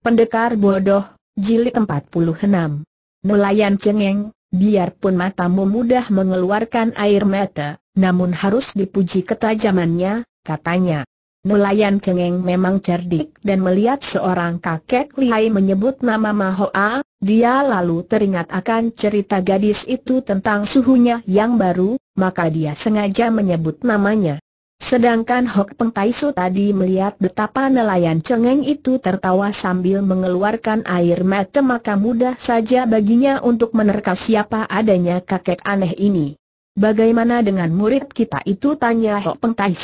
Pendekar bodoh, jilid 46. Nelayan cengeng, biarpun matamu mudah mengeluarkan air mata, namun harus dipuji ketajamannya, katanya. Nelayan cengeng memang cerdik dan melihat seorang kakek lihai menyebut nama Mahoa, dia lalu teringat akan cerita gadis itu tentang suhunya yang baru, maka dia sengaja menyebut namanya. Sedangkan Hok Peng Tai tadi melihat betapa nelayan cengeng itu tertawa sambil mengeluarkan air mata maka mudah saja baginya untuk menerka siapa adanya kakek aneh ini. Bagaimana dengan murid kita itu tanya Hok Peng Tai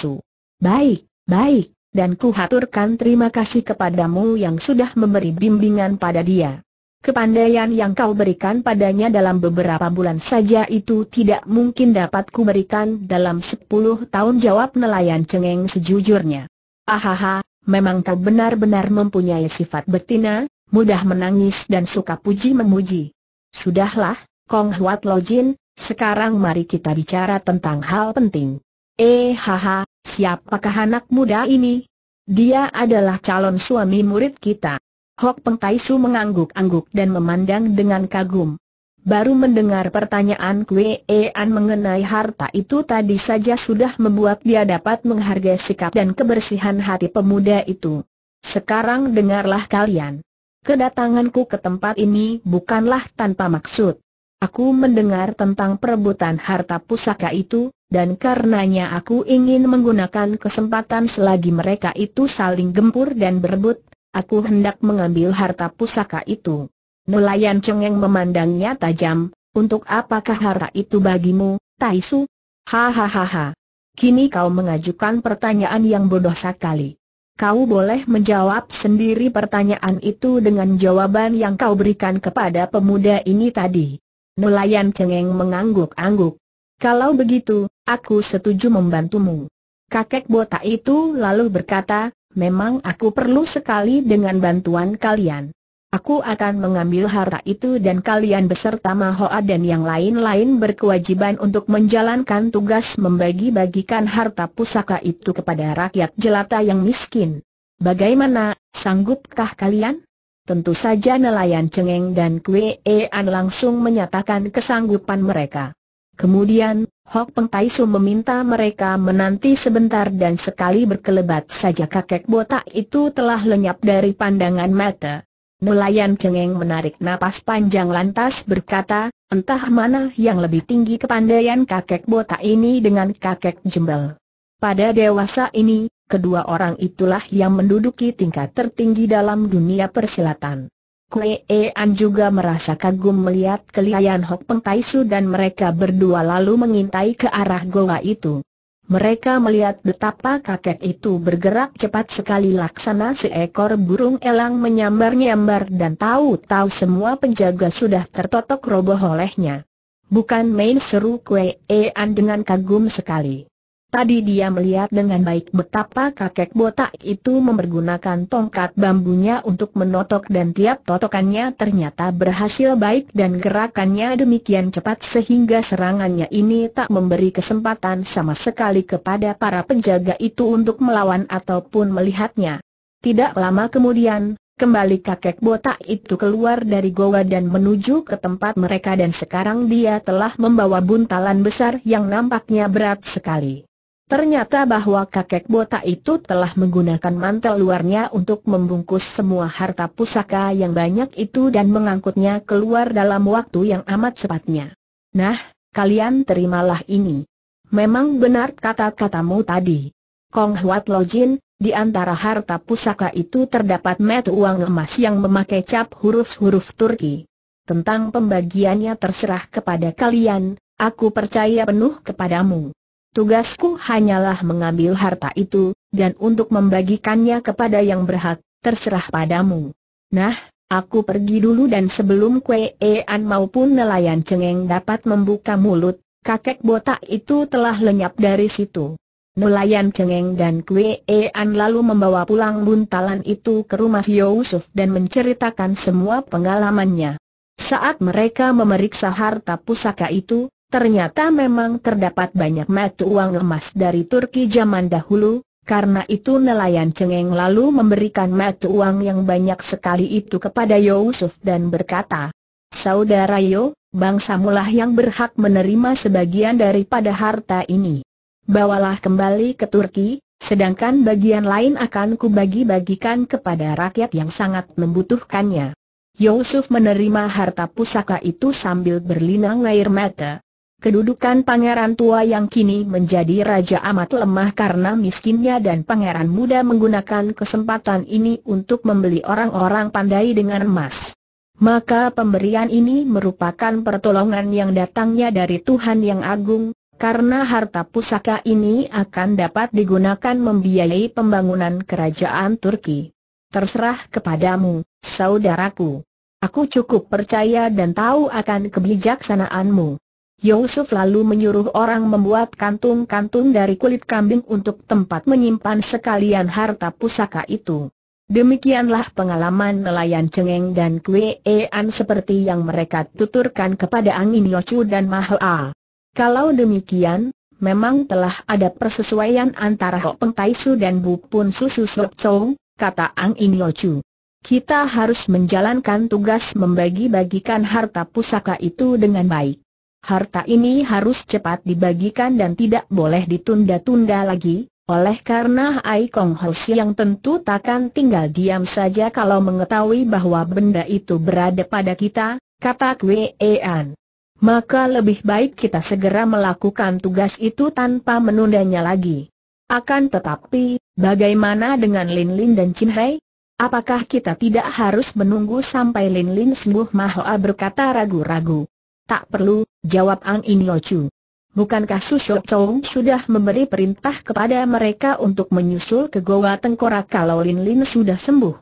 Baik, baik, dan kuhaturkan terima kasih kepadamu yang sudah memberi bimbingan pada dia. Kepandaian yang kau berikan padanya dalam beberapa bulan saja itu tidak mungkin dapat kuberikan dalam sepuluh tahun jawab nelayan cengeng sejujurnya. Ahaha, memang kau benar-benar mempunyai sifat betina, mudah menangis dan suka puji memuji. Sudahlah, Kong Huat Lojin, sekarang mari kita bicara tentang hal penting. Eh haha, siapakah anak muda ini? Dia adalah calon suami murid kita. Hok Peng Tai mengangguk-angguk dan memandang dengan kagum. Baru mendengar pertanyaan E An mengenai harta itu tadi saja sudah membuat dia dapat menghargai sikap dan kebersihan hati pemuda itu. Sekarang dengarlah kalian. Kedatanganku ke tempat ini bukanlah tanpa maksud. Aku mendengar tentang perebutan harta pusaka itu, dan karenanya aku ingin menggunakan kesempatan selagi mereka itu saling gempur dan berebut, Aku hendak mengambil harta pusaka itu. Nelayan cengeng memandangnya tajam, untuk apakah harta itu bagimu, Taisu? Hahaha. Kini kau mengajukan pertanyaan yang bodoh sekali. Kau boleh menjawab sendiri pertanyaan itu dengan jawaban yang kau berikan kepada pemuda ini tadi. Nelayan cengeng mengangguk-angguk. Kalau begitu, aku setuju membantumu. Kakek botak itu lalu berkata, memang aku perlu sekali dengan bantuan kalian. Aku akan mengambil harta itu dan kalian beserta Mahoa dan yang lain-lain berkewajiban untuk menjalankan tugas membagi-bagikan harta pusaka itu kepada rakyat jelata yang miskin. Bagaimana, sanggupkah kalian? Tentu saja nelayan Cengeng dan an langsung menyatakan kesanggupan mereka. Kemudian, Hok Peng Tai Su meminta mereka menanti sebentar dan sekali berkelebat saja kakek botak itu telah lenyap dari pandangan mata. Nelayan cengeng menarik napas panjang lantas berkata, entah mana yang lebih tinggi kepandaian kakek botak ini dengan kakek jembel. Pada dewasa ini, kedua orang itulah yang menduduki tingkat tertinggi dalam dunia persilatan. Kue Ean juga merasa kagum melihat kelihayan Hok Peng Tai Su dan mereka berdua lalu mengintai ke arah goa itu. Mereka melihat betapa kakek itu bergerak cepat sekali laksana seekor burung elang menyambar-nyambar dan tahu-tahu semua penjaga sudah tertotok roboh olehnya. Bukan main seru Kue Ean dengan kagum sekali. Tadi dia melihat dengan baik betapa kakek botak itu mempergunakan tongkat bambunya untuk menotok dan tiap totokannya ternyata berhasil baik dan gerakannya demikian cepat sehingga serangannya ini tak memberi kesempatan sama sekali kepada para penjaga itu untuk melawan ataupun melihatnya. Tidak lama kemudian, Kembali kakek botak itu keluar dari goa dan menuju ke tempat mereka dan sekarang dia telah membawa buntalan besar yang nampaknya berat sekali. Ternyata bahwa kakek botak itu telah menggunakan mantel luarnya untuk membungkus semua harta pusaka yang banyak itu dan mengangkutnya keluar dalam waktu yang amat cepatnya. Nah, kalian terimalah ini. Memang benar kata-katamu tadi. Kong Huat Lo Jin, di antara harta pusaka itu terdapat met uang emas yang memakai cap huruf-huruf Turki. Tentang pembagiannya terserah kepada kalian, aku percaya penuh kepadamu. Tugasku hanyalah mengambil harta itu, dan untuk membagikannya kepada yang berhak, terserah padamu. Nah, aku pergi dulu dan sebelum Kue Ean maupun nelayan cengeng dapat membuka mulut, kakek botak itu telah lenyap dari situ. Nelayan Cengeng dan Kue Ean lalu membawa pulang buntalan itu ke rumah Yusuf dan menceritakan semua pengalamannya. Saat mereka memeriksa harta pusaka itu, Ternyata memang terdapat banyak mata uang emas dari Turki zaman dahulu, karena itu nelayan cengeng lalu memberikan mata uang yang banyak sekali itu kepada Yusuf dan berkata, Saudara Yo, bangsamulah yang berhak menerima sebagian daripada harta ini. Bawalah kembali ke Turki, sedangkan bagian lain akan kubagi-bagikan kepada rakyat yang sangat membutuhkannya. Yusuf menerima harta pusaka itu sambil berlinang air mata. Kedudukan pangeran tua yang kini menjadi raja amat lemah karena miskinnya dan pangeran muda menggunakan kesempatan ini untuk membeli orang-orang pandai dengan emas. Maka pemberian ini merupakan pertolongan yang datangnya dari Tuhan yang agung, karena harta pusaka ini akan dapat digunakan membiayai pembangunan kerajaan Turki. Terserah kepadamu, saudaraku. Aku cukup percaya dan tahu akan kebijaksanaanmu. Yusuf lalu menyuruh orang membuat kantung-kantung dari kulit kambing untuk tempat menyimpan sekalian harta pusaka itu. Demikianlah pengalaman nelayan cengeng dan kuean seperti yang mereka tuturkan kepada Angin Yocu dan Mahoa. Kalau demikian, memang telah ada persesuaian antara Hok Peng Taisu dan Bu Pun Susu Sok Chow, kata Angin Yocu. Kita harus menjalankan tugas membagi-bagikan harta pusaka itu dengan baik harta ini harus cepat dibagikan dan tidak boleh ditunda-tunda lagi, oleh karena Ai Kong Ho yang tentu takkan tinggal diam saja kalau mengetahui bahwa benda itu berada pada kita, kata Kwe An. Maka lebih baik kita segera melakukan tugas itu tanpa menundanya lagi. Akan tetapi, bagaimana dengan Lin Lin dan Chin Hai? Apakah kita tidak harus menunggu sampai Lin Lin sembuh Mahoa berkata ragu-ragu? Tak perlu, jawab An In Chu. Bukankah Shou Chong sudah memberi perintah kepada mereka untuk menyusul ke Goa Tengkorak kalau Lin Lin sudah sembuh?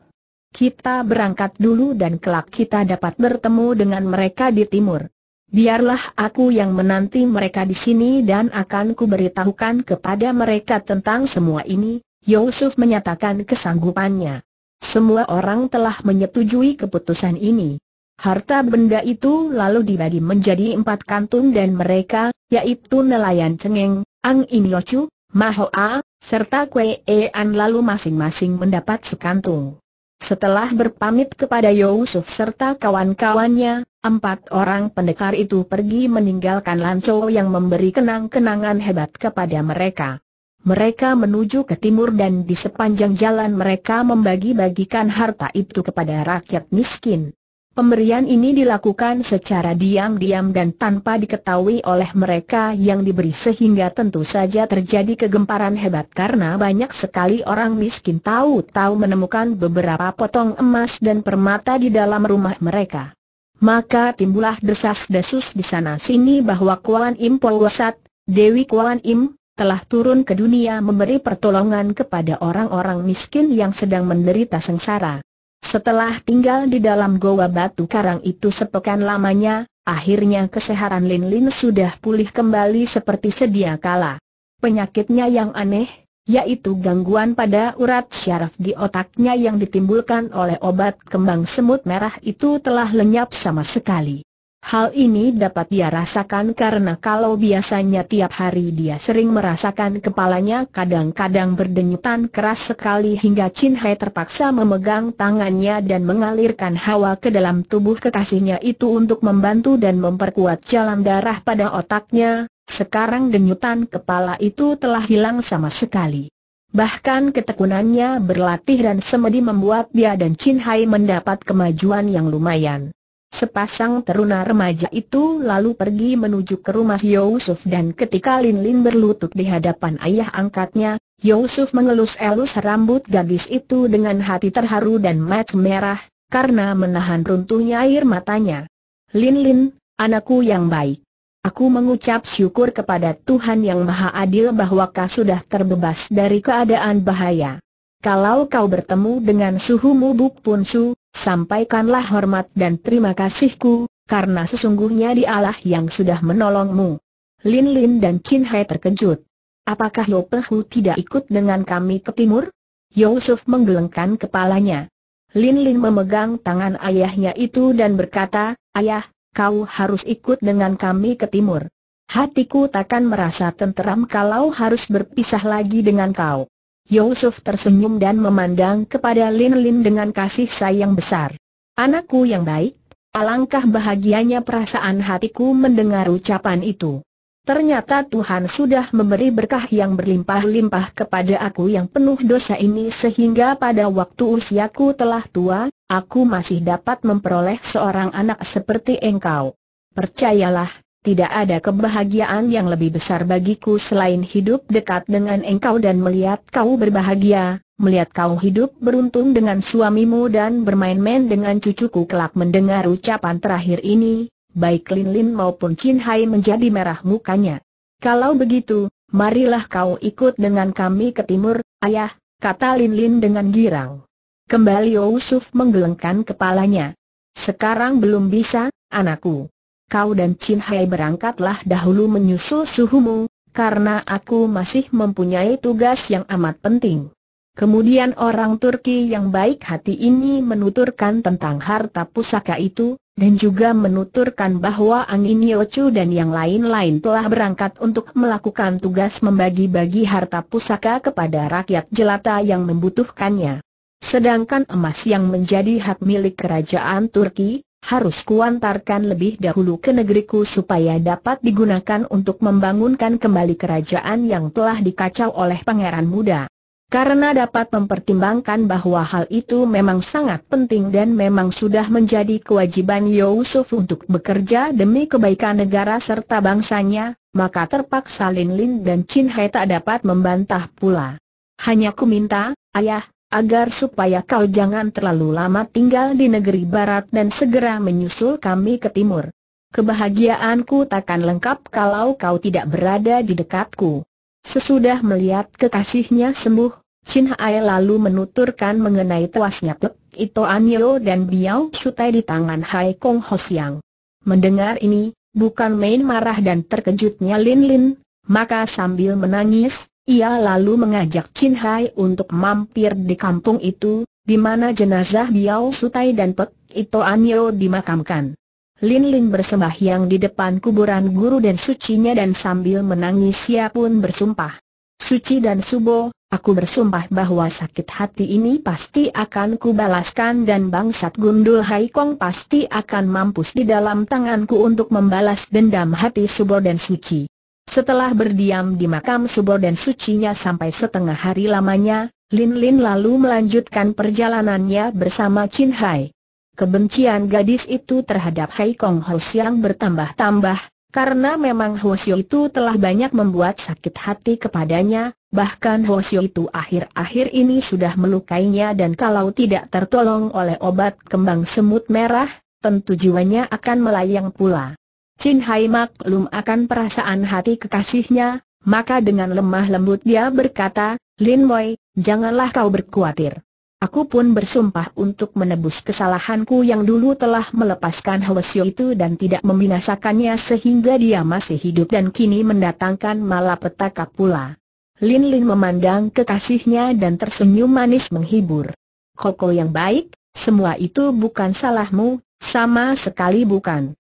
Kita berangkat dulu dan kelak kita dapat bertemu dengan mereka di timur. Biarlah aku yang menanti mereka di sini dan akan kuberitahukan kepada mereka tentang semua ini, Yusuf menyatakan kesanggupannya. Semua orang telah menyetujui keputusan ini. Harta benda itu lalu dibagi menjadi empat kantung dan mereka, yaitu nelayan cengeng, Ang In Yochu, Mahoa, serta Kwe e An lalu masing-masing mendapat sekantung. Setelah berpamit kepada Yusuf serta kawan-kawannya, empat orang pendekar itu pergi meninggalkan Lanco yang memberi kenang-kenangan hebat kepada mereka. Mereka menuju ke timur dan di sepanjang jalan mereka membagi-bagikan harta itu kepada rakyat miskin. Pemberian ini dilakukan secara diam-diam dan tanpa diketahui oleh mereka yang diberi sehingga tentu saja terjadi kegemparan hebat karena banyak sekali orang miskin tahu-tahu menemukan beberapa potong emas dan permata di dalam rumah mereka. Maka timbullah desas-desus di sana-sini bahwa Kuan Im Polwasat, Dewi Kuan Im, telah turun ke dunia memberi pertolongan kepada orang-orang miskin yang sedang menderita sengsara. Setelah tinggal di dalam goa batu karang itu sepekan lamanya, akhirnya kesehatan Lin Lin sudah pulih kembali seperti sedia kala. Penyakitnya yang aneh, yaitu gangguan pada urat syaraf di otaknya yang ditimbulkan oleh obat kembang semut merah itu telah lenyap sama sekali. Hal ini dapat dia rasakan karena kalau biasanya tiap hari dia sering merasakan kepalanya kadang-kadang berdenyutan keras sekali hingga Chin Hai terpaksa memegang tangannya dan mengalirkan hawa ke dalam tubuh kekasihnya itu untuk membantu dan memperkuat jalan darah pada otaknya, sekarang denyutan kepala itu telah hilang sama sekali. Bahkan ketekunannya berlatih dan semedi membuat dia dan Chin Hai mendapat kemajuan yang lumayan. Sepasang teruna remaja itu lalu pergi menuju ke rumah Yusuf dan ketika Lin Lin berlutut di hadapan ayah angkatnya, Yusuf mengelus-elus rambut gadis itu dengan hati terharu dan mata merah, karena menahan runtuhnya air matanya. Lin Lin, anakku yang baik. Aku mengucap syukur kepada Tuhan yang Maha Adil bahwa kau sudah terbebas dari keadaan bahaya. Kalau kau bertemu dengan suhu mubuk punsu, sampaikanlah hormat dan terima kasihku, karena sesungguhnya dialah yang sudah menolongmu. Lin Lin dan Chin Hai terkejut. Apakah Yo Pehu tidak ikut dengan kami ke timur? Yusuf menggelengkan kepalanya. Lin Lin memegang tangan ayahnya itu dan berkata, Ayah, kau harus ikut dengan kami ke timur. Hatiku takkan merasa tenteram kalau harus berpisah lagi dengan kau. Yusuf tersenyum dan memandang kepada Lin Lin dengan kasih sayang besar. Anakku yang baik, alangkah bahagianya perasaan hatiku mendengar ucapan itu. Ternyata Tuhan sudah memberi berkah yang berlimpah-limpah kepada aku yang penuh dosa ini sehingga pada waktu usiaku telah tua, aku masih dapat memperoleh seorang anak seperti engkau. Percayalah, tidak ada kebahagiaan yang lebih besar bagiku selain hidup dekat dengan engkau dan melihat kau berbahagia, melihat kau hidup beruntung dengan suamimu dan bermain-main dengan cucuku kelak mendengar ucapan terakhir ini, baik Lin Lin maupun Chin Hai menjadi merah mukanya. Kalau begitu, marilah kau ikut dengan kami ke timur, ayah, kata Lin Lin dengan girang. Kembali Yusuf menggelengkan kepalanya. Sekarang belum bisa, anakku kau dan Chin Hai berangkatlah dahulu menyusul suhumu, karena aku masih mempunyai tugas yang amat penting. Kemudian orang Turki yang baik hati ini menuturkan tentang harta pusaka itu, dan juga menuturkan bahwa Angin Yochu dan yang lain-lain telah berangkat untuk melakukan tugas membagi-bagi harta pusaka kepada rakyat jelata yang membutuhkannya. Sedangkan emas yang menjadi hak milik kerajaan Turki, harus kuantarkan lebih dahulu ke negeriku supaya dapat digunakan untuk membangunkan kembali kerajaan yang telah dikacau oleh pangeran muda. Karena dapat mempertimbangkan bahwa hal itu memang sangat penting dan memang sudah menjadi kewajiban Yusuf untuk bekerja demi kebaikan negara serta bangsanya, maka terpaksa Lin Lin dan Chin Hai tak dapat membantah pula. Hanya ku minta, ayah, agar supaya kau jangan terlalu lama tinggal di negeri barat dan segera menyusul kami ke timur. Kebahagiaanku takkan lengkap kalau kau tidak berada di dekatku. Sesudah melihat kekasihnya sembuh, Chin Hai lalu menuturkan mengenai tewasnya Pek Ito Anilo dan Biao Sutai di tangan Hai Kong Ho Siang. Mendengar ini, bukan main marah dan terkejutnya Lin Lin, maka sambil menangis, ia lalu mengajak Chin Hai untuk mampir di kampung itu, di mana jenazah Biao Sutai dan Pek Ito Anio dimakamkan. Lin Lin bersembahyang di depan kuburan guru dan sucinya dan sambil menangis ia pun bersumpah. Suci dan Subo, aku bersumpah bahwa sakit hati ini pasti akan kubalaskan dan bangsat gundul Hai Kong pasti akan mampus di dalam tanganku untuk membalas dendam hati Subo dan Suci. Setelah berdiam di makam subur dan sucinya sampai setengah hari lamanya, Lin Lin lalu melanjutkan perjalanannya bersama Chin Hai. Kebencian gadis itu terhadap Hai Kong Ho Siang bertambah-tambah, karena memang Ho Siu itu telah banyak membuat sakit hati kepadanya, bahkan Ho Siu itu akhir-akhir ini sudah melukainya dan kalau tidak tertolong oleh obat kembang semut merah, tentu jiwanya akan melayang pula. Chin Hai maklum akan perasaan hati kekasihnya, maka dengan lemah lembut dia berkata, Lin Wei, janganlah kau berkuatir. Aku pun bersumpah untuk menebus kesalahanku yang dulu telah melepaskan Hwasyo itu dan tidak membinasakannya sehingga dia masih hidup dan kini mendatangkan malapetaka pula. Lin Lin memandang kekasihnya dan tersenyum manis menghibur. Koko yang baik, semua itu bukan salahmu, sama sekali bukan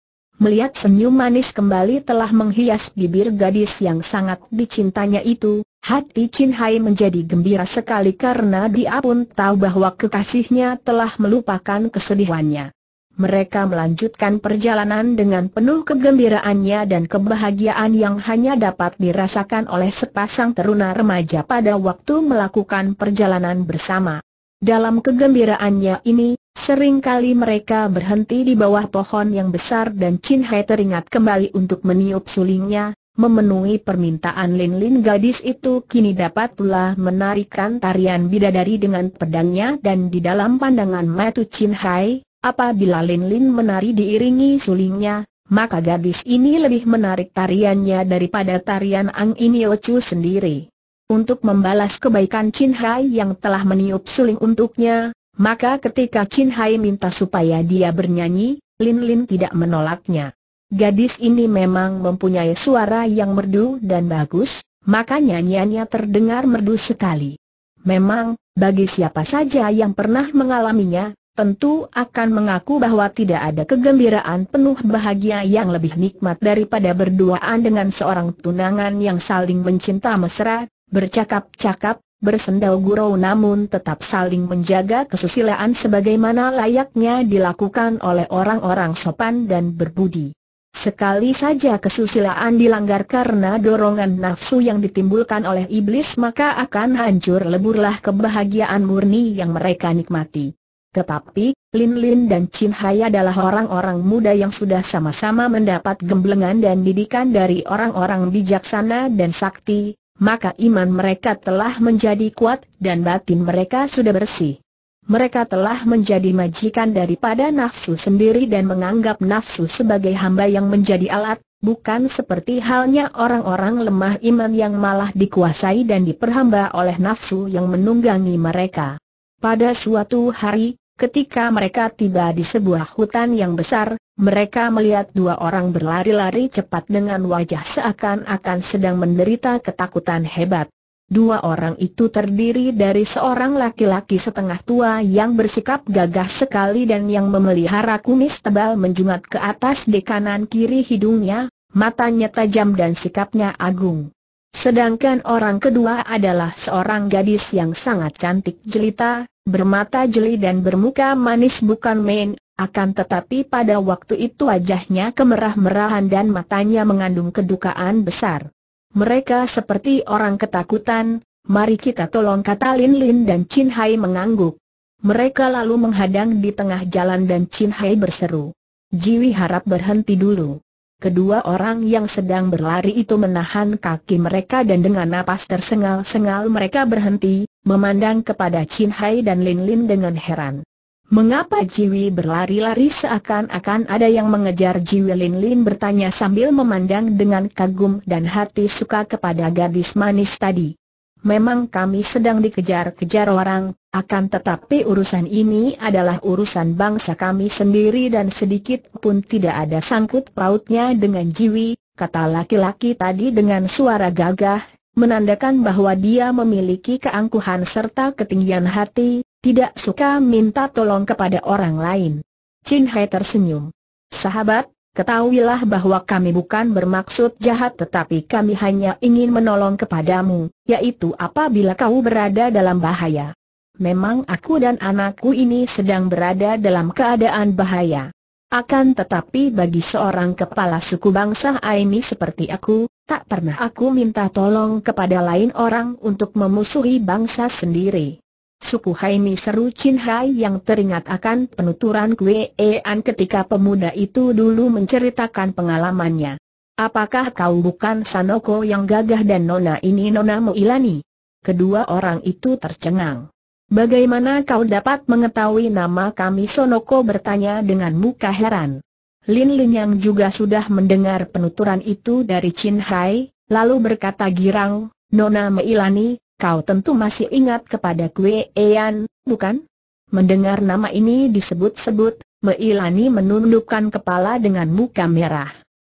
melihat senyum manis kembali telah menghias bibir gadis yang sangat dicintanya itu, hati Chin Hai menjadi gembira sekali karena dia pun tahu bahwa kekasihnya telah melupakan kesedihannya. Mereka melanjutkan perjalanan dengan penuh kegembiraannya dan kebahagiaan yang hanya dapat dirasakan oleh sepasang teruna remaja pada waktu melakukan perjalanan bersama. Dalam kegembiraannya ini, seringkali mereka berhenti di bawah pohon yang besar dan Chin Hai teringat kembali untuk meniup sulingnya, memenuhi permintaan Lin Lin gadis itu kini dapat pula menarikan tarian bidadari dengan pedangnya dan di dalam pandangan mata Chin Hai, apabila Lin Lin menari diiringi sulingnya, maka gadis ini lebih menarik tariannya daripada tarian Ang Chu sendiri untuk membalas kebaikan Chin Hai yang telah meniup suling untuknya, maka ketika Chin Hai minta supaya dia bernyanyi, Lin Lin tidak menolaknya. Gadis ini memang mempunyai suara yang merdu dan bagus, maka nyanyiannya terdengar merdu sekali. Memang, bagi siapa saja yang pernah mengalaminya, tentu akan mengaku bahwa tidak ada kegembiraan penuh bahagia yang lebih nikmat daripada berduaan dengan seorang tunangan yang saling mencinta mesra, bercakap-cakap, bersendau gurau namun tetap saling menjaga kesusilaan sebagaimana layaknya dilakukan oleh orang-orang sopan dan berbudi. Sekali saja kesusilaan dilanggar karena dorongan nafsu yang ditimbulkan oleh iblis maka akan hancur leburlah kebahagiaan murni yang mereka nikmati. Tetapi, Lin Lin dan Chin Hai adalah orang-orang muda yang sudah sama-sama mendapat gemblengan dan didikan dari orang-orang bijaksana dan sakti, maka iman mereka telah menjadi kuat dan batin mereka sudah bersih. Mereka telah menjadi majikan daripada nafsu sendiri dan menganggap nafsu sebagai hamba yang menjadi alat, bukan seperti halnya orang-orang lemah iman yang malah dikuasai dan diperhamba oleh nafsu yang menunggangi mereka. Pada suatu hari, Ketika mereka tiba di sebuah hutan yang besar, mereka melihat dua orang berlari-lari cepat dengan wajah seakan-akan sedang menderita ketakutan hebat. Dua orang itu terdiri dari seorang laki-laki setengah tua yang bersikap gagah sekali dan yang memelihara kumis tebal menjungat ke atas di kanan kiri hidungnya, matanya tajam dan sikapnya agung. Sedangkan orang kedua adalah seorang gadis yang sangat cantik jelita, bermata jeli dan bermuka manis bukan main, akan tetapi pada waktu itu wajahnya kemerah-merahan dan matanya mengandung kedukaan besar. Mereka seperti orang ketakutan, mari kita tolong kata Lin Lin dan Chin Hai mengangguk. Mereka lalu menghadang di tengah jalan dan Chin Hai berseru. Jiwi harap berhenti dulu. Kedua orang yang sedang berlari itu menahan kaki mereka dan dengan napas tersengal-sengal mereka berhenti, memandang kepada Chin Hai dan Lin Lin dengan heran. Mengapa Jiwi berlari-lari seakan-akan ada yang mengejar Jiwi Lin Lin bertanya sambil memandang dengan kagum dan hati suka kepada gadis manis tadi. Memang kami sedang dikejar-kejar orang, akan tetapi urusan ini adalah urusan bangsa kami sendiri dan sedikit pun tidak ada sangkut pautnya dengan Jiwi, kata laki-laki tadi dengan suara gagah, menandakan bahwa dia memiliki keangkuhan serta ketinggian hati, tidak suka minta tolong kepada orang lain. Chin Hai tersenyum. Sahabat, Ketahuilah bahwa kami bukan bermaksud jahat tetapi kami hanya ingin menolong kepadamu, yaitu apabila kau berada dalam bahaya. Memang aku dan anakku ini sedang berada dalam keadaan bahaya. Akan tetapi bagi seorang kepala suku bangsa Aini seperti aku, tak pernah aku minta tolong kepada lain orang untuk memusuhi bangsa sendiri. Suku Haimi seru Chin Hai yang teringat akan penuturan Kue an ketika pemuda itu dulu menceritakan pengalamannya. Apakah kau bukan Sanoko yang gagah dan Nona ini Nona Muilani? Kedua orang itu tercengang. Bagaimana kau dapat mengetahui nama kami Sonoko bertanya dengan muka heran. Lin Lin yang juga sudah mendengar penuturan itu dari Chin Hai, lalu berkata girang, Nona Meilani Kau tentu masih ingat kepada Kwe Ean, bukan? Mendengar nama ini disebut-sebut, Meilani menundukkan kepala dengan muka merah.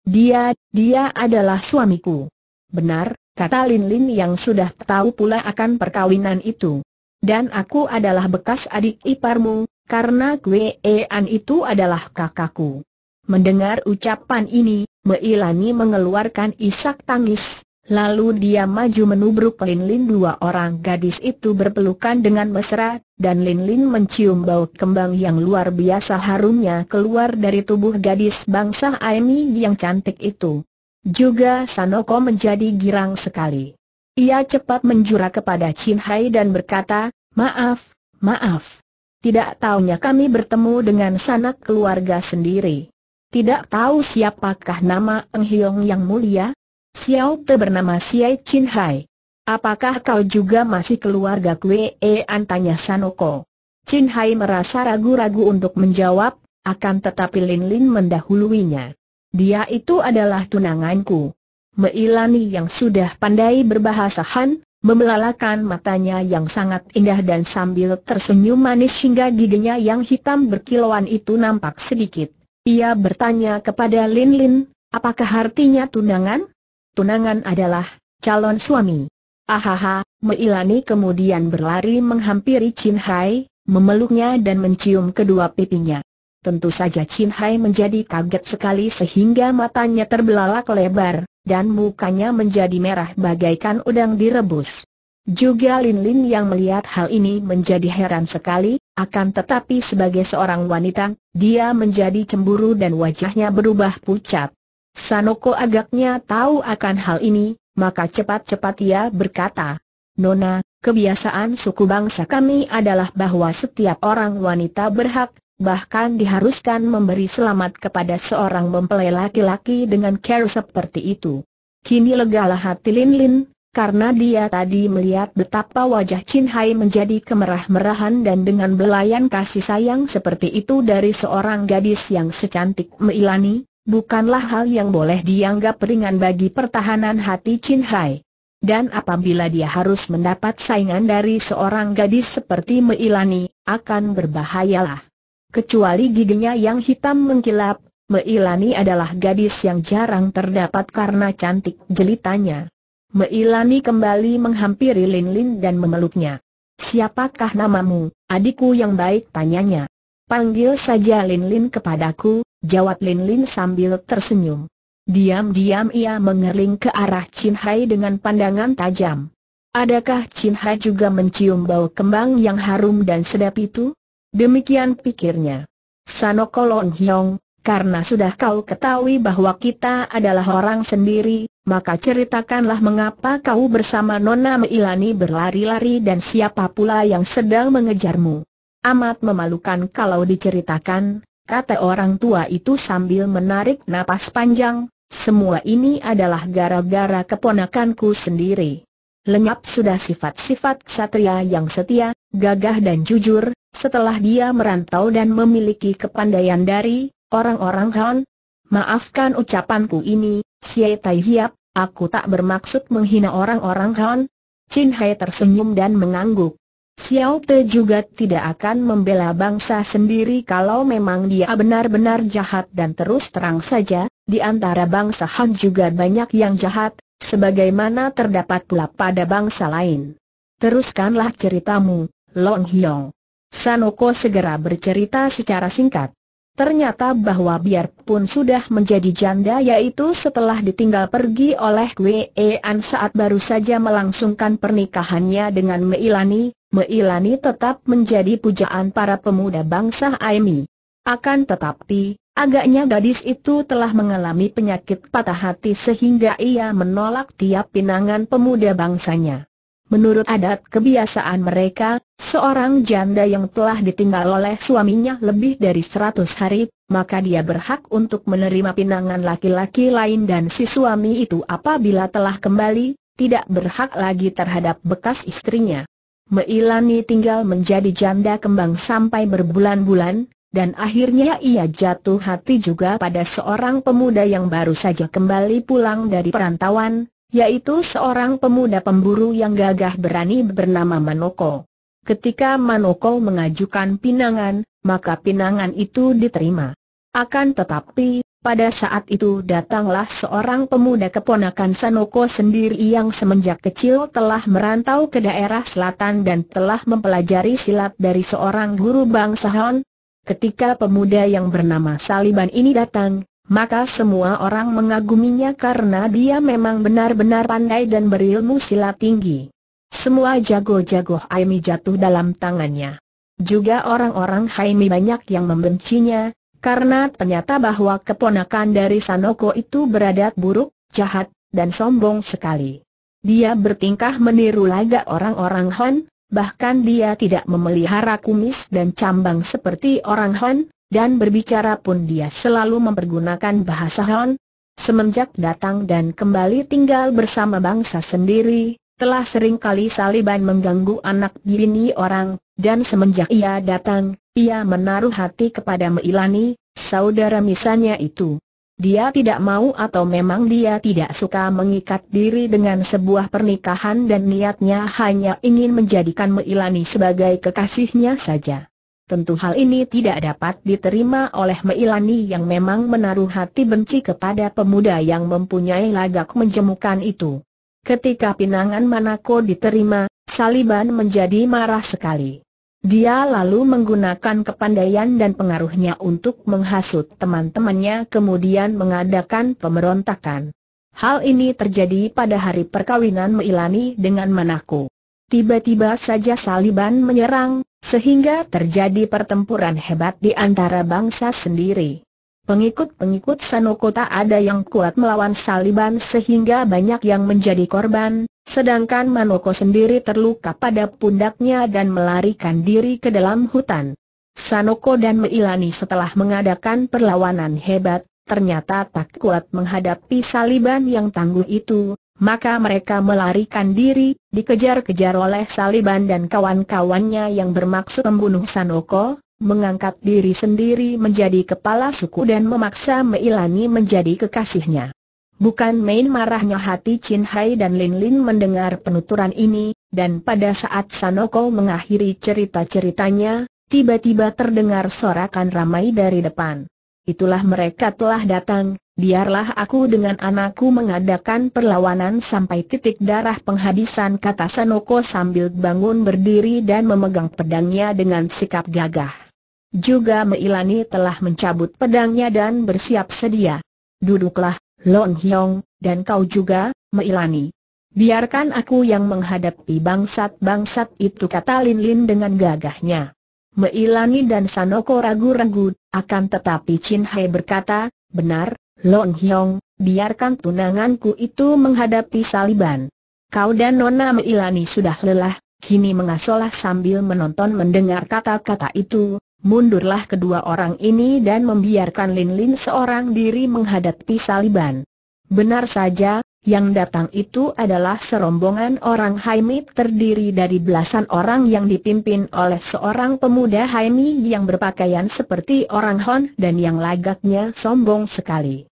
Dia, dia adalah suamiku. Benar, kata Lin Lin yang sudah tahu pula akan perkawinan itu. Dan aku adalah bekas adik iparmu, karena Kwe Ean itu adalah kakakku. Mendengar ucapan ini, Meilani mengeluarkan isak tangis, Lalu dia maju menubruk Lin Lin dua orang gadis itu berpelukan dengan mesra, dan Lin Lin mencium bau kembang yang luar biasa harumnya keluar dari tubuh gadis bangsa Aini yang cantik itu. Juga Sanoko menjadi girang sekali. Ia cepat menjura kepada Chin Hai dan berkata, maaf, maaf. Tidak taunya kami bertemu dengan sanak keluarga sendiri. Tidak tahu siapakah nama Eng Hiong yang mulia? Xiao Te bernama Xiai Chin Hai. Apakah kau juga masih keluarga Kue e? An antanya Sanoko. Chin Hai merasa ragu-ragu untuk menjawab, akan tetapi Lin Lin mendahuluinya. Dia itu adalah tunanganku. Meilani yang sudah pandai berbahasa Han, membelalakan matanya yang sangat indah dan sambil tersenyum manis hingga giginya yang hitam berkilauan itu nampak sedikit. Ia bertanya kepada Lin Lin, apakah artinya tunangan? tunangan adalah calon suami. Ahaha, Meilani kemudian berlari menghampiri Chin Hai, memeluknya dan mencium kedua pipinya. Tentu saja Chin Hai menjadi kaget sekali sehingga matanya terbelalak lebar, dan mukanya menjadi merah bagaikan udang direbus. Juga Lin Lin yang melihat hal ini menjadi heran sekali, akan tetapi sebagai seorang wanita, dia menjadi cemburu dan wajahnya berubah pucat. Sanoko agaknya tahu akan hal ini, maka cepat-cepat ia berkata, Nona, kebiasaan suku bangsa kami adalah bahwa setiap orang wanita berhak, bahkan diharuskan memberi selamat kepada seorang mempelai laki-laki dengan care seperti itu. Kini legalah hati Lin Lin, karena dia tadi melihat betapa wajah Chin Hai menjadi kemerah-merahan dan dengan belayan kasih sayang seperti itu dari seorang gadis yang secantik Meilani, bukanlah hal yang boleh dianggap ringan bagi pertahanan hati Chin Hai. Dan apabila dia harus mendapat saingan dari seorang gadis seperti Meilani, akan berbahayalah. Kecuali giginya yang hitam mengkilap, Meilani adalah gadis yang jarang terdapat karena cantik jelitanya. Meilani kembali menghampiri Lin Lin dan memeluknya. Siapakah namamu, adikku yang baik tanyanya. Panggil saja Lin Lin kepadaku, jawab Lin Lin sambil tersenyum. Diam-diam ia mengerling ke arah Chin Hai dengan pandangan tajam. Adakah Chin Hai juga mencium bau kembang yang harum dan sedap itu? Demikian pikirnya. Sanoko Hyong, karena sudah kau ketahui bahwa kita adalah orang sendiri, maka ceritakanlah mengapa kau bersama Nona Meilani berlari-lari dan siapa pula yang sedang mengejarmu. Amat memalukan kalau diceritakan, kata orang tua itu sambil menarik napas panjang, semua ini adalah gara-gara keponakanku sendiri. Lenyap sudah sifat-sifat ksatria yang setia, gagah dan jujur, setelah dia merantau dan memiliki kepandaian dari orang-orang Han. Maafkan ucapanku ini, Xie Tai Hiap, aku tak bermaksud menghina orang-orang Han. Chin Hai tersenyum dan mengangguk. Xiao Te juga tidak akan membela bangsa sendiri kalau memang dia benar-benar jahat dan terus terang saja, di antara bangsa Han juga banyak yang jahat, sebagaimana terdapat pula pada bangsa lain. Teruskanlah ceritamu, Long Hiong. Sanoko segera bercerita secara singkat. Ternyata bahwa biarpun sudah menjadi janda yaitu setelah ditinggal pergi oleh Wei An saat baru saja melangsungkan pernikahannya dengan Meilani, Meilani tetap menjadi pujaan para pemuda bangsa Aimi. Akan tetapi, agaknya gadis itu telah mengalami penyakit patah hati sehingga ia menolak tiap pinangan pemuda bangsanya. Menurut adat kebiasaan mereka, seorang janda yang telah ditinggal oleh suaminya lebih dari seratus hari, maka dia berhak untuk menerima pinangan laki-laki lain dan si suami itu apabila telah kembali, tidak berhak lagi terhadap bekas istrinya. Meilani tinggal menjadi janda kembang sampai berbulan-bulan, dan akhirnya ia jatuh hati juga pada seorang pemuda yang baru saja kembali pulang dari perantauan, yaitu seorang pemuda pemburu yang gagah berani bernama Manoko. Ketika Manoko mengajukan pinangan, maka pinangan itu diterima. Akan tetapi, pada saat itu datanglah seorang pemuda keponakan Sanoko sendiri yang semenjak kecil telah merantau ke daerah selatan dan telah mempelajari silat dari seorang guru bangsa Han. Ketika pemuda yang bernama Saliban ini datang, maka semua orang mengaguminya karena dia memang benar-benar pandai dan berilmu silat tinggi. Semua jago-jago Aimi jatuh dalam tangannya. Juga orang-orang Haimi banyak yang membencinya, karena ternyata bahwa keponakan dari Sanoko itu beradat buruk, jahat, dan sombong sekali. Dia bertingkah meniru lagak orang-orang Hon, bahkan dia tidak memelihara kumis dan cambang seperti orang Hon, dan berbicara pun dia selalu mempergunakan bahasa Hon. Semenjak datang dan kembali tinggal bersama bangsa sendiri, telah sering kali Saliban mengganggu anak bini orang, dan semenjak ia datang, ia menaruh hati kepada Meilani, saudara misalnya itu. Dia tidak mau atau memang dia tidak suka mengikat diri dengan sebuah pernikahan dan niatnya hanya ingin menjadikan Meilani sebagai kekasihnya saja. Tentu hal ini tidak dapat diterima oleh Meilani yang memang menaruh hati benci kepada pemuda yang mempunyai lagak menjemukan itu. Ketika pinangan Manako diterima, Saliban menjadi marah sekali. Dia lalu menggunakan kepandaian dan pengaruhnya untuk menghasut teman-temannya kemudian mengadakan pemberontakan. Hal ini terjadi pada hari perkawinan Meilani dengan Manako. Tiba-tiba saja Saliban menyerang, sehingga terjadi pertempuran hebat di antara bangsa sendiri. Pengikut-pengikut Sanoko tak ada yang kuat melawan Saliban sehingga banyak yang menjadi korban, sedangkan Manoko sendiri terluka pada pundaknya dan melarikan diri ke dalam hutan. Sanoko dan Meilani setelah mengadakan perlawanan hebat, ternyata tak kuat menghadapi Saliban yang tangguh itu, maka mereka melarikan diri, dikejar-kejar oleh Saliban dan kawan-kawannya yang bermaksud membunuh Sanoko, mengangkat diri sendiri menjadi kepala suku dan memaksa Meilani menjadi kekasihnya. Bukan main marahnya hati Chin Hai dan Lin Lin mendengar penuturan ini, dan pada saat Sanoko mengakhiri cerita-ceritanya, tiba-tiba terdengar sorakan ramai dari depan. Itulah mereka telah datang, biarlah aku dengan anakku mengadakan perlawanan sampai titik darah penghabisan kata Sanoko sambil bangun berdiri dan memegang pedangnya dengan sikap gagah. Juga Meilani telah mencabut pedangnya dan bersiap sedia. Duduklah, Lon Hiong, dan kau juga, Meilani. Biarkan aku yang menghadapi bangsat-bangsat itu kata Lin Lin dengan gagahnya. Meilani dan Sanoko ragu-ragu, akan tetapi Chin Hai berkata, benar, Lon Hiong, biarkan tunanganku itu menghadapi Saliban. Kau dan Nona Meilani sudah lelah, kini mengasolah sambil menonton mendengar kata-kata itu, Mundurlah kedua orang ini dan membiarkan Lin Lin seorang diri menghadapi Saliban. Benar saja, yang datang itu adalah serombongan orang Haimi terdiri dari belasan orang yang dipimpin oleh seorang pemuda Haimi yang berpakaian seperti orang Hon dan yang lagaknya sombong sekali.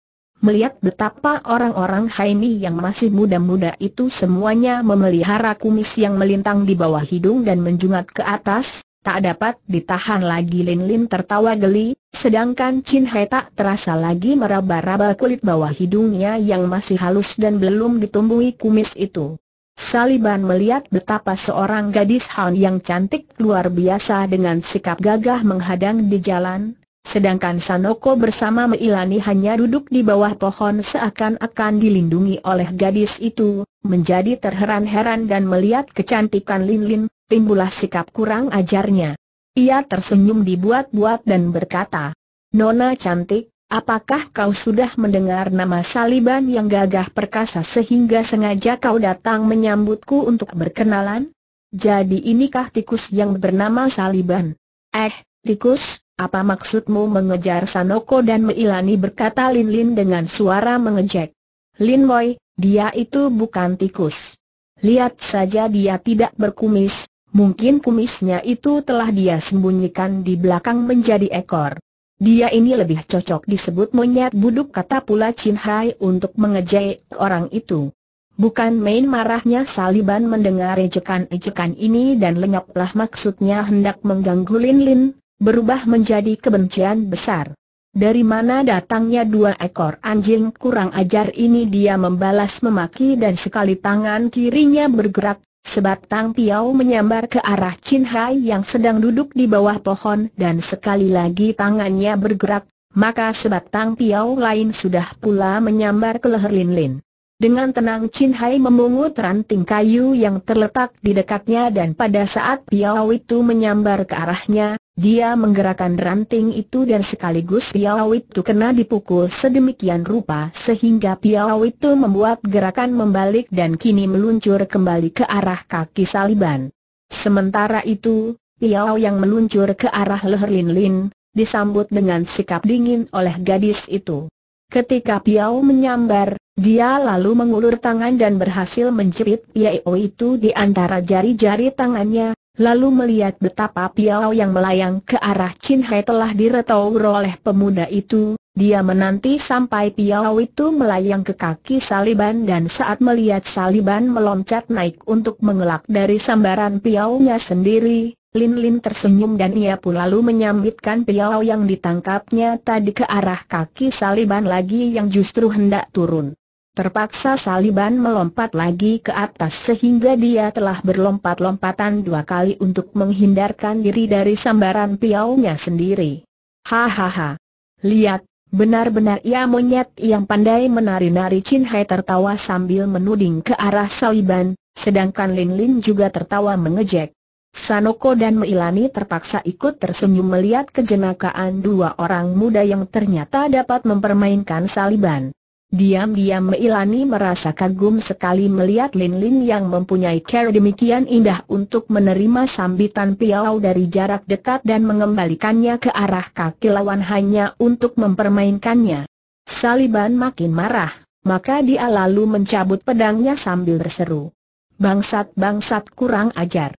Melihat betapa orang-orang Haimi yang masih muda-muda itu semuanya memelihara kumis yang melintang di bawah hidung dan menjungat ke atas, Tak dapat ditahan lagi Lin Lin tertawa geli, sedangkan Chin Hai tak terasa lagi meraba-raba kulit bawah hidungnya yang masih halus dan belum ditumbuhi kumis itu. Saliban melihat betapa seorang gadis Han yang cantik luar biasa dengan sikap gagah menghadang di jalan, sedangkan Sanoko bersama Meilani hanya duduk di bawah pohon seakan-akan dilindungi oleh gadis itu, menjadi terheran-heran dan melihat kecantikan Lin Lin, timbullah sikap kurang ajarnya. Ia tersenyum dibuat-buat dan berkata, Nona cantik, apakah kau sudah mendengar nama Saliban yang gagah perkasa sehingga sengaja kau datang menyambutku untuk berkenalan? Jadi inikah tikus yang bernama Saliban? Eh, tikus, apa maksudmu mengejar Sanoko dan Meilani berkata Lin Lin dengan suara mengejek. Lin Boy, dia itu bukan tikus. Lihat saja dia tidak berkumis, Mungkin kumisnya itu telah dia sembunyikan di belakang menjadi ekor. Dia ini lebih cocok disebut monyet buduk kata pula Chin Hai untuk mengejek orang itu. Bukan main marahnya Saliban mendengar ejekan-ejekan ini dan lenyaplah maksudnya hendak mengganggu Lin Lin, berubah menjadi kebencian besar. Dari mana datangnya dua ekor anjing kurang ajar ini dia membalas memaki dan sekali tangan kirinya bergerak, Sebab Tang Piao menyambar ke arah Chin Hai yang sedang duduk di bawah pohon dan sekali lagi tangannya bergerak, maka sebab Tang Piao lain sudah pula menyambar ke leher Lin Lin. Dengan tenang Chin Hai memungut ranting kayu yang terletak di dekatnya dan pada saat Piao itu menyambar ke arahnya, dia menggerakkan ranting itu dan sekaligus pialau itu kena dipukul sedemikian rupa sehingga pialau itu membuat gerakan membalik dan kini meluncur kembali ke arah kaki Saliban. Sementara itu, pialau yang meluncur ke arah leher Lin Lin, disambut dengan sikap dingin oleh gadis itu. Ketika piau menyambar, dia lalu mengulur tangan dan berhasil menjepit piau itu di antara jari-jari tangannya, lalu melihat betapa piau yang melayang ke arah Chin Hai telah diretour oleh pemuda itu, dia menanti sampai piau itu melayang ke kaki Saliban dan saat melihat Saliban meloncat naik untuk mengelak dari sambaran piaunya sendiri, Lin Lin tersenyum dan ia pun lalu menyambitkan piau yang ditangkapnya tadi ke arah kaki Saliban lagi yang justru hendak turun. Terpaksa Saliban melompat lagi ke atas sehingga dia telah berlompat-lompatan dua kali untuk menghindarkan diri dari sambaran piaunya sendiri. Hahaha. Lihat, benar-benar ia monyet yang pandai menari-nari Chin Hai tertawa sambil menuding ke arah Saliban, sedangkan Lin Lin juga tertawa mengejek. Sanoko dan Meilani terpaksa ikut tersenyum melihat kejenakaan dua orang muda yang ternyata dapat mempermainkan Saliban. Diam-diam Meilani merasa kagum sekali melihat Lin Lin yang mempunyai cara demikian indah untuk menerima sambitan piau dari jarak dekat dan mengembalikannya ke arah kaki lawan hanya untuk mempermainkannya. Saliban makin marah, maka dia lalu mencabut pedangnya sambil berseru. Bangsat-bangsat kurang ajar.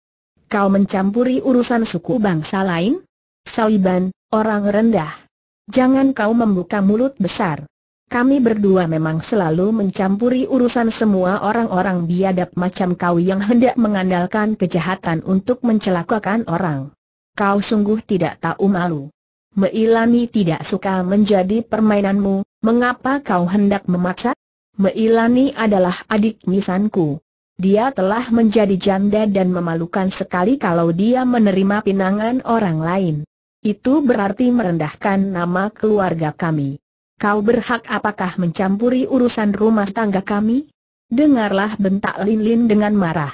Kau mencampuri urusan suku bangsa lain? Saliban, orang rendah. Jangan kau membuka mulut besar. Kami berdua memang selalu mencampuri urusan semua orang-orang biadab macam kau yang hendak mengandalkan kejahatan untuk mencelakakan orang. Kau sungguh tidak tahu malu. Meilani tidak suka menjadi permainanmu, mengapa kau hendak memaksa? Meilani adalah adik misanku. Dia telah menjadi janda dan memalukan sekali kalau dia menerima pinangan orang lain. Itu berarti merendahkan nama keluarga kami kau berhak apakah mencampuri urusan rumah tangga kami? Dengarlah bentak Lin Lin dengan marah.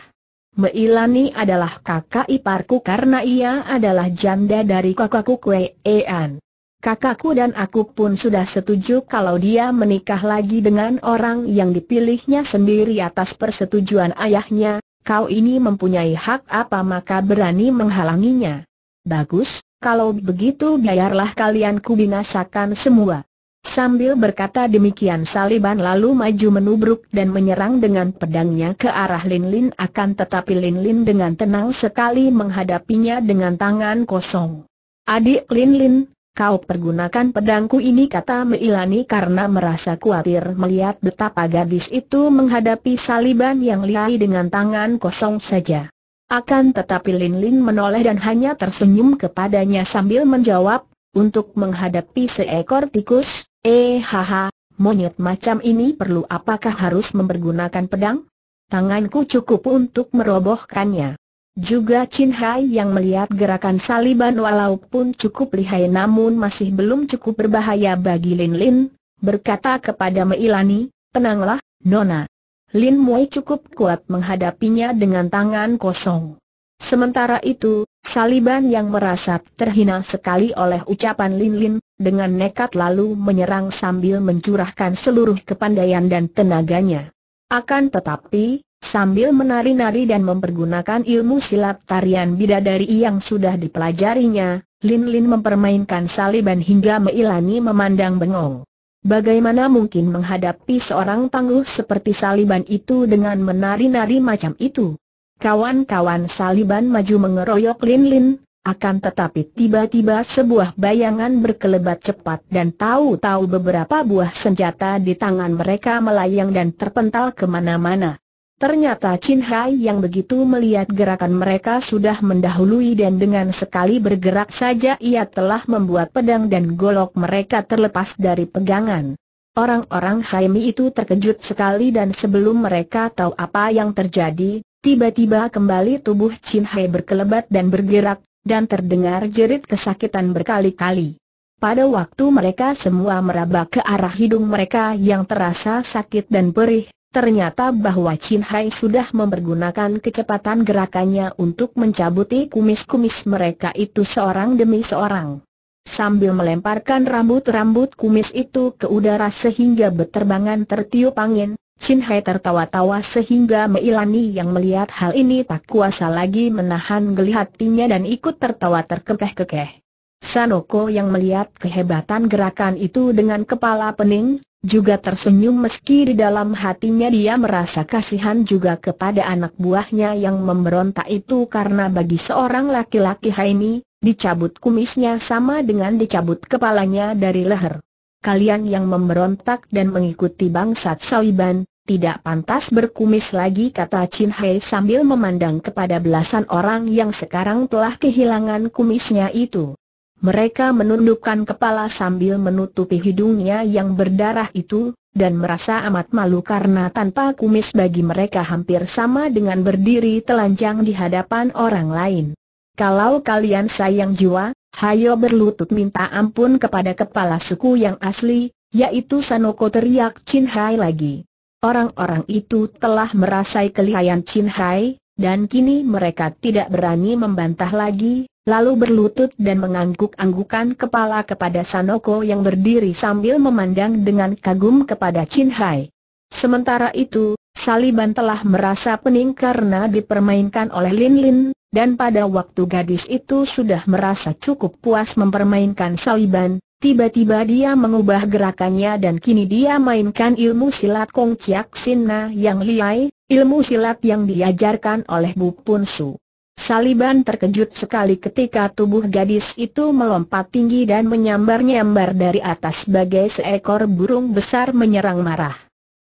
Meilani adalah kakak iparku karena ia adalah janda dari kakakku Kue Ean. Kakakku dan aku pun sudah setuju kalau dia menikah lagi dengan orang yang dipilihnya sendiri atas persetujuan ayahnya, kau ini mempunyai hak apa maka berani menghalanginya. Bagus, kalau begitu biarlah kalian kubinasakan semua. Sambil berkata demikian Saliban lalu maju menubruk dan menyerang dengan pedangnya ke arah Lin Lin akan tetapi Lin Lin dengan tenang sekali menghadapinya dengan tangan kosong. Adik Lin Lin, kau pergunakan pedangku ini kata Meilani karena merasa khawatir melihat betapa gadis itu menghadapi Saliban yang lihai dengan tangan kosong saja. Akan tetapi Lin Lin menoleh dan hanya tersenyum kepadanya sambil menjawab, untuk menghadapi seekor tikus, Eh haha, monyet macam ini perlu apakah harus mempergunakan pedang? Tanganku cukup untuk merobohkannya. Juga Chin Hai yang melihat gerakan Saliban walaupun cukup lihai namun masih belum cukup berbahaya bagi Lin Lin, berkata kepada Meilani, tenanglah, Nona. Lin Mui cukup kuat menghadapinya dengan tangan kosong. Sementara itu, Saliban yang merasa terhina sekali oleh ucapan Lin Lin, dengan nekat lalu menyerang sambil mencurahkan seluruh kepandaian dan tenaganya. Akan tetapi, sambil menari-nari dan mempergunakan ilmu silat tarian bidadari yang sudah dipelajarinya, Lin Lin mempermainkan Saliban hingga Meilani memandang bengong. Bagaimana mungkin menghadapi seorang tangguh seperti Saliban itu dengan menari-nari macam itu? Kawan-kawan Saliban maju mengeroyok Lin Lin, akan tetapi tiba-tiba sebuah bayangan berkelebat cepat dan tahu-tahu beberapa buah senjata di tangan mereka melayang dan terpental kemana-mana. Ternyata Chin Hai yang begitu melihat gerakan mereka sudah mendahului dan dengan sekali bergerak saja ia telah membuat pedang dan golok mereka terlepas dari pegangan. Orang-orang Haimi itu terkejut sekali dan sebelum mereka tahu apa yang terjadi, Tiba-tiba kembali tubuh Chin Hai berkelebat dan bergerak, dan terdengar jerit kesakitan berkali-kali. Pada waktu mereka semua meraba ke arah hidung mereka yang terasa sakit dan perih, ternyata bahwa Chin Hai sudah mempergunakan kecepatan gerakannya untuk mencabuti kumis-kumis mereka itu seorang demi seorang. Sambil melemparkan rambut-rambut kumis itu ke udara sehingga berterbangan tertiup angin, Chin Hai tertawa-tawa sehingga Meilani yang melihat hal ini tak kuasa lagi menahan geli hatinya dan ikut tertawa terkekeh-kekeh. Sanoko yang melihat kehebatan gerakan itu dengan kepala pening, juga tersenyum meski di dalam hatinya dia merasa kasihan juga kepada anak buahnya yang memberontak itu karena bagi seorang laki-laki Haini, dicabut kumisnya sama dengan dicabut kepalanya dari leher. Kalian yang memberontak dan mengikuti bangsa Saiban tidak pantas berkumis lagi kata Chin Hai sambil memandang kepada belasan orang yang sekarang telah kehilangan kumisnya itu. Mereka menundukkan kepala sambil menutupi hidungnya yang berdarah itu, dan merasa amat malu karena tanpa kumis bagi mereka hampir sama dengan berdiri telanjang di hadapan orang lain. Kalau kalian sayang jiwa, hayo berlutut minta ampun kepada kepala suku yang asli, yaitu Sanoko teriak Chin Hai lagi. Orang-orang itu telah merasai kelihayan Chin Hai, dan kini mereka tidak berani membantah lagi, lalu berlutut dan mengangguk-anggukan kepala kepada Sanoko yang berdiri sambil memandang dengan kagum kepada Chin Hai. Sementara itu, Saliban telah merasa pening karena dipermainkan oleh Lin Lin, dan pada waktu gadis itu sudah merasa cukup puas mempermainkan Saliban, Tiba-tiba dia mengubah gerakannya dan kini dia mainkan ilmu silat Kong Chiak Sin yang liai, ilmu silat yang diajarkan oleh Bu Pun Su. Saliban terkejut sekali ketika tubuh gadis itu melompat tinggi dan menyambar-nyambar dari atas bagai seekor burung besar menyerang marah.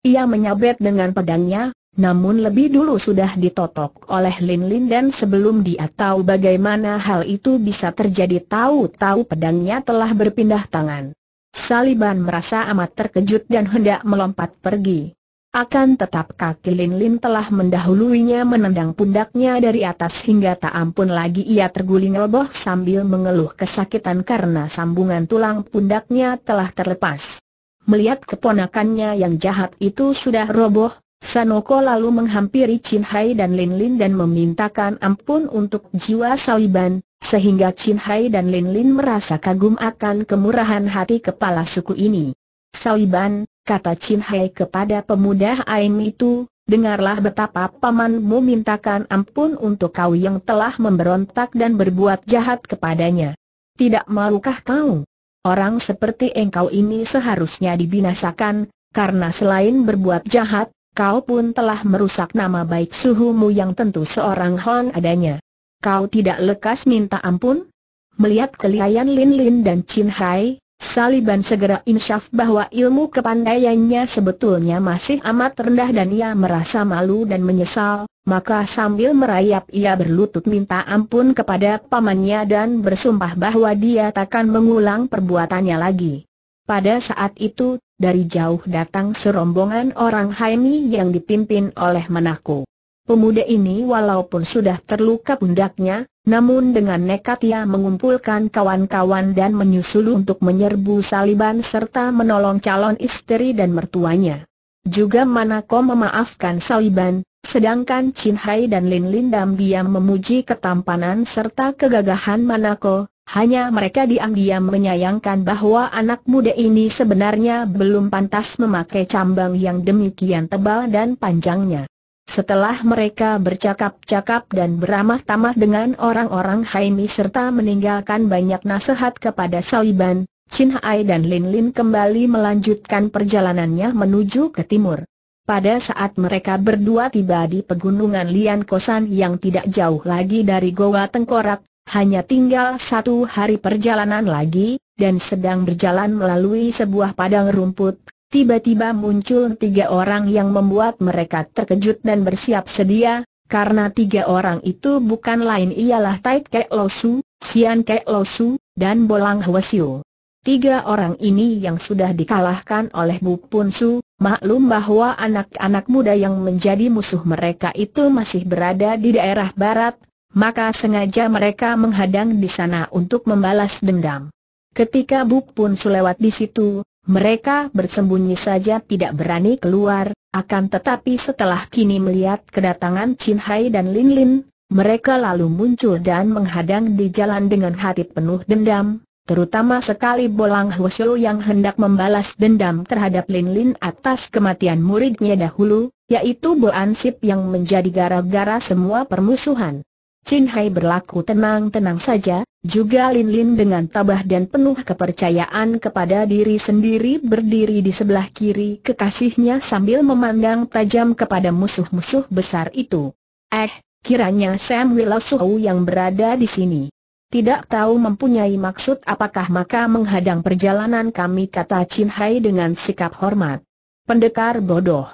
Ia menyabet dengan pedangnya, namun lebih dulu sudah ditotok oleh Lin Lin dan sebelum dia tahu bagaimana hal itu bisa terjadi tahu-tahu pedangnya telah berpindah tangan. Saliban merasa amat terkejut dan hendak melompat pergi. Akan tetap kaki Lin Lin telah mendahuluinya menendang pundaknya dari atas hingga tak ampun lagi ia terguling roboh sambil mengeluh kesakitan karena sambungan tulang pundaknya telah terlepas. Melihat keponakannya yang jahat itu sudah roboh, Sanoko lalu menghampiri Chin Hai dan Lin Lin dan memintakan ampun untuk jiwa saliban, sehingga Chin Hai dan Lin Lin merasa kagum akan kemurahan hati kepala suku ini. Saliban, kata Chin Hai kepada pemuda Aim itu, dengarlah betapa pamanmu mintakan ampun untuk kau yang telah memberontak dan berbuat jahat kepadanya. Tidak malukah kau? Orang seperti engkau ini seharusnya dibinasakan, karena selain berbuat jahat, Kau pun telah merusak nama baik suhumu yang tentu seorang Hon adanya. Kau tidak lekas minta ampun? Melihat kelihayan Lin Lin dan Chin Hai, Saliban segera insyaf bahwa ilmu kepandaiannya sebetulnya masih amat rendah dan ia merasa malu dan menyesal, maka sambil merayap ia berlutut minta ampun kepada pamannya dan bersumpah bahwa dia takkan mengulang perbuatannya lagi. Pada saat itu, dari jauh datang serombongan orang Haimi yang dipimpin oleh Manako. Pemuda ini walaupun sudah terluka pundaknya, namun dengan nekat ia mengumpulkan kawan-kawan dan menyusul untuk menyerbu Saliban serta menolong calon istri dan mertuanya. Juga Manako memaafkan Saliban, sedangkan Chin Hai dan Lin Lin Dam diam memuji ketampanan serta kegagahan Manako, hanya mereka diam-diam menyayangkan bahwa anak muda ini sebenarnya belum pantas memakai cambang yang demikian tebal dan panjangnya. Setelah mereka bercakap-cakap dan beramah-tamah dengan orang-orang Haimi serta meninggalkan banyak nasihat kepada Saliban, Chin Hai dan Lin Lin kembali melanjutkan perjalanannya menuju ke timur. Pada saat mereka berdua tiba di pegunungan Lian Kosan yang tidak jauh lagi dari Goa Tengkorak, hanya tinggal satu hari perjalanan lagi, dan sedang berjalan melalui sebuah padang rumput, tiba-tiba muncul tiga orang yang membuat mereka terkejut dan bersiap sedia, karena tiga orang itu bukan lain ialah Tait Kek Losu, Sian Kek Losu, dan Bolang Hwesiu. Tiga orang ini yang sudah dikalahkan oleh Bu Pun Su, maklum bahwa anak-anak muda yang menjadi musuh mereka itu masih berada di daerah barat, maka sengaja mereka menghadang di sana untuk membalas dendam. Ketika Buk Pun Sulewat di situ, mereka bersembunyi saja tidak berani keluar, akan tetapi setelah kini melihat kedatangan Chin Hai dan Lin Lin, mereka lalu muncul dan menghadang di jalan dengan hati penuh dendam, terutama sekali Bolang Hwasyo yang hendak membalas dendam terhadap Lin Lin atas kematian muridnya dahulu, yaitu Boan Sip yang menjadi gara-gara semua permusuhan. Chin Hai berlaku tenang-tenang saja, juga Lin Lin dengan tabah dan penuh kepercayaan kepada diri sendiri berdiri di sebelah kiri kekasihnya sambil memandang tajam kepada musuh-musuh besar itu. Eh, kiranya Sam Willow yang berada di sini. Tidak tahu mempunyai maksud apakah maka menghadang perjalanan kami kata Chin Hai dengan sikap hormat. Pendekar bodoh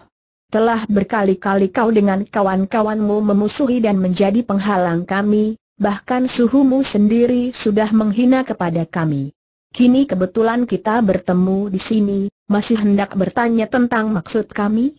telah berkali-kali kau dengan kawan-kawanmu memusuhi dan menjadi penghalang kami, bahkan suhumu sendiri sudah menghina kepada kami. Kini kebetulan kita bertemu di sini, masih hendak bertanya tentang maksud kami?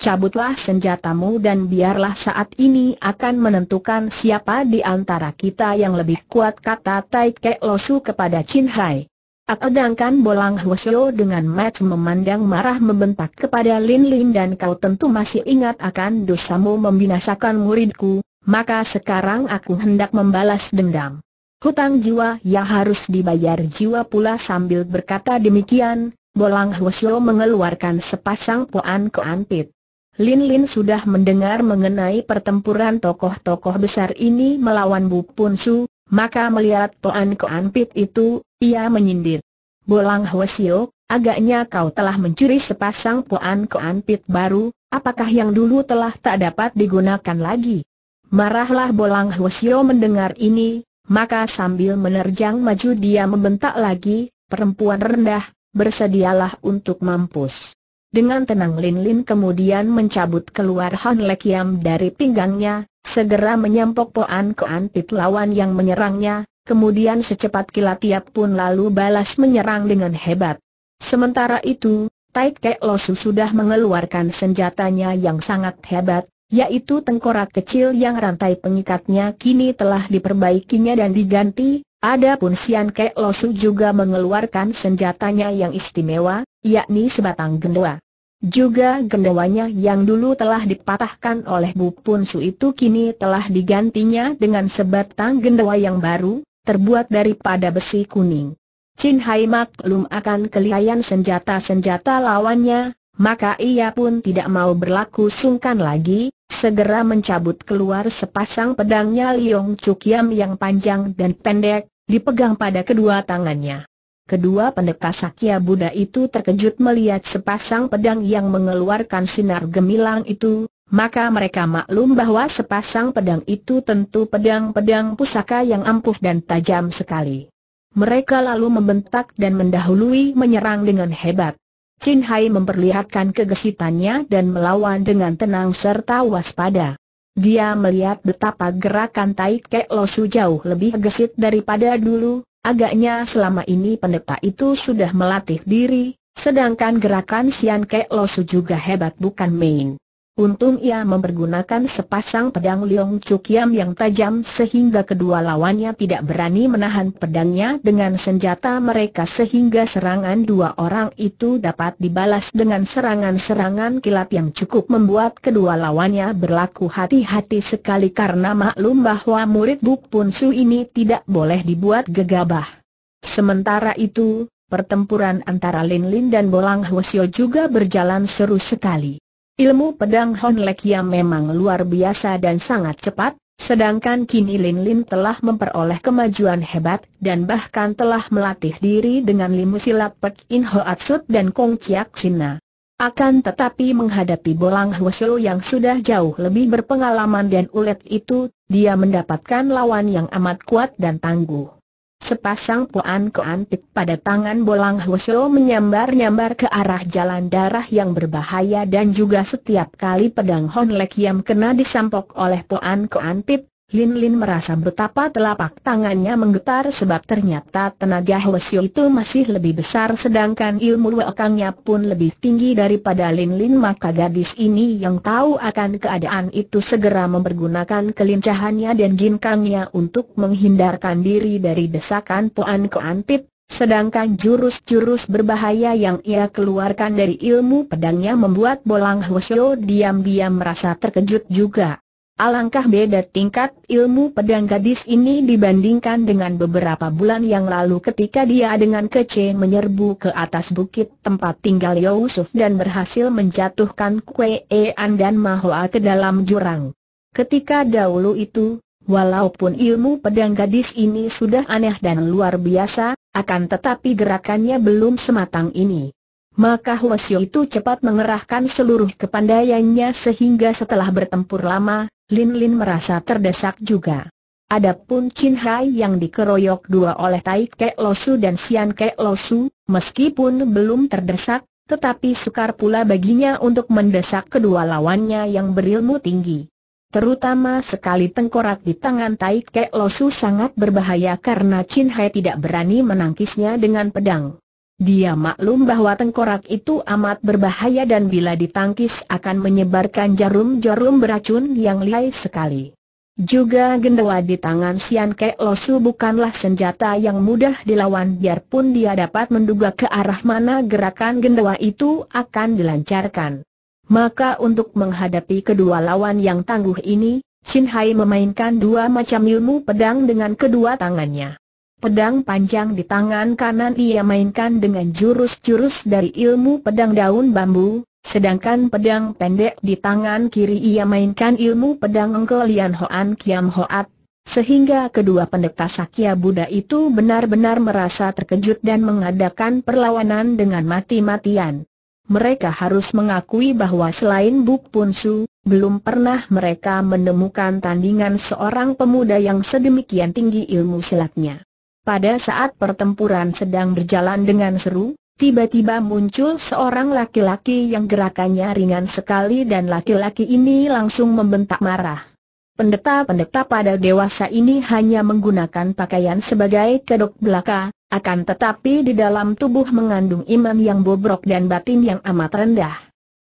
Cabutlah senjatamu dan biarlah saat ini akan menentukan siapa di antara kita yang lebih kuat kata Tai Kek Losu kepada Chin Hai. Sedangkan Bolang Hwasyo dengan match memandang marah membentak kepada Lin Lin dan kau tentu masih ingat akan dosamu membinasakan muridku, maka sekarang aku hendak membalas dendam. Hutang jiwa yang harus dibayar jiwa pula sambil berkata demikian, Bolang Hwasyo mengeluarkan sepasang poan keanpit. Lin Lin sudah mendengar mengenai pertempuran tokoh-tokoh besar ini melawan Bu Pun Su, maka melihat poan keanpit itu, ia menyindir. Bolang Hwasio, agaknya kau telah mencuri sepasang puan koan pit baru, apakah yang dulu telah tak dapat digunakan lagi? Marahlah Bolang Hwasio mendengar ini, maka sambil menerjang maju dia membentak lagi, perempuan rendah, bersedialah untuk mampus. Dengan tenang Lin Lin kemudian mencabut keluar Han Lekiam dari pinggangnya, segera menyampok poan koan pit lawan yang menyerangnya, kemudian secepat kilat Tiap pun lalu balas menyerang dengan hebat. Sementara itu, Tai Kek Losu sudah mengeluarkan senjatanya yang sangat hebat, yaitu tengkorak kecil yang rantai pengikatnya kini telah diperbaikinya dan diganti, adapun Sian Kek Losu juga mengeluarkan senjatanya yang istimewa, yakni sebatang gendua. Juga gendawanya yang dulu telah dipatahkan oleh Bu Pun Su itu kini telah digantinya dengan sebatang gendawa yang baru, terbuat daripada besi kuning. Chin Hai maklum akan kelihayan senjata-senjata lawannya, maka ia pun tidak mau berlaku sungkan lagi, segera mencabut keluar sepasang pedangnya Liong Chuk Yam yang panjang dan pendek, dipegang pada kedua tangannya. Kedua pendekar Sakya Buddha itu terkejut melihat sepasang pedang yang mengeluarkan sinar gemilang itu, maka mereka maklum bahwa sepasang pedang itu tentu pedang-pedang pusaka yang ampuh dan tajam sekali. Mereka lalu membentak dan mendahului menyerang dengan hebat. Chin Hai memperlihatkan kegesitannya dan melawan dengan tenang serta waspada. Dia melihat betapa gerakan Tai Kek Losu jauh lebih gesit daripada dulu, agaknya selama ini pendeta itu sudah melatih diri, sedangkan gerakan Sian Kek Losu juga hebat bukan main. Untung ia mempergunakan sepasang pedang Liong Chukiam yang tajam sehingga kedua lawannya tidak berani menahan pedangnya dengan senjata mereka sehingga serangan dua orang itu dapat dibalas dengan serangan-serangan kilat yang cukup membuat kedua lawannya berlaku hati-hati sekali karena maklum bahwa murid Buk Pun Su ini tidak boleh dibuat gegabah. Sementara itu, pertempuran antara Lin Lin dan Bolang Hwasyo juga berjalan seru sekali. Ilmu pedang Hon Lekia memang luar biasa dan sangat cepat, sedangkan kini Lin Lin telah memperoleh kemajuan hebat dan bahkan telah melatih diri dengan limu silat Pek In dan Kong Chiak Sina. Akan tetapi menghadapi Bolang Hwasyo yang sudah jauh lebih berpengalaman dan ulet itu, dia mendapatkan lawan yang amat kuat dan tangguh. Sepasang puan keantik pada tangan bolang Hwasyo menyambar-nyambar ke arah jalan darah yang berbahaya dan juga setiap kali pedang Honlek yang kena disampok oleh puan keantik, Lin Lin merasa betapa telapak tangannya menggetar sebab ternyata tenaga Hwasyo itu masih lebih besar sedangkan ilmu wakangnya pun lebih tinggi daripada Lin Lin maka gadis ini yang tahu akan keadaan itu segera mempergunakan kelincahannya dan ginkangnya untuk menghindarkan diri dari desakan Puan Koanpit, sedangkan jurus-jurus berbahaya yang ia keluarkan dari ilmu pedangnya membuat Bolang Hwasyo diam-diam merasa terkejut juga. Alangkah beda tingkat ilmu pedang gadis ini dibandingkan dengan beberapa bulan yang lalu ketika dia dengan kece menyerbu ke atas bukit tempat tinggal Yusuf dan berhasil menjatuhkan An dan Mahoa ke dalam jurang. Ketika dahulu itu, walaupun ilmu pedang gadis ini sudah aneh dan luar biasa, akan tetapi gerakannya belum sematang ini. Maka Huasio itu cepat mengerahkan seluruh kepandaiannya sehingga setelah bertempur lama, Lin Lin merasa terdesak juga. Adapun Chin Hai yang dikeroyok dua oleh Tai Kek Losu dan Sian Kek Losu, meskipun belum terdesak, tetapi sukar pula baginya untuk mendesak kedua lawannya yang berilmu tinggi. Terutama sekali tengkorak di tangan Tai Kek Losu sangat berbahaya karena Chin Hai tidak berani menangkisnya dengan pedang. Dia maklum bahwa tengkorak itu amat berbahaya dan bila ditangkis akan menyebarkan jarum-jarum beracun yang lihai sekali. Juga gendawa di tangan Sian Kek Losu bukanlah senjata yang mudah dilawan biarpun dia dapat menduga ke arah mana gerakan gendawa itu akan dilancarkan. Maka untuk menghadapi kedua lawan yang tangguh ini, Chin Hai memainkan dua macam ilmu pedang dengan kedua tangannya. Pedang panjang di tangan kanan ia mainkan dengan jurus-jurus dari ilmu pedang daun bambu, sedangkan pedang pendek di tangan kiri ia mainkan ilmu pedang engkelian Hoan Kiam Hoat, sehingga kedua pendeta Sakya Buddha itu benar-benar merasa terkejut dan mengadakan perlawanan dengan mati-matian. Mereka harus mengakui bahwa selain Buk punsu, belum pernah mereka menemukan tandingan seorang pemuda yang sedemikian tinggi ilmu silatnya. Pada saat pertempuran sedang berjalan dengan seru, tiba-tiba muncul seorang laki-laki yang gerakannya ringan sekali dan laki-laki ini langsung membentak marah. Pendeta-pendeta pada dewasa ini hanya menggunakan pakaian sebagai kedok belaka, akan tetapi di dalam tubuh mengandung iman yang bobrok dan batin yang amat rendah.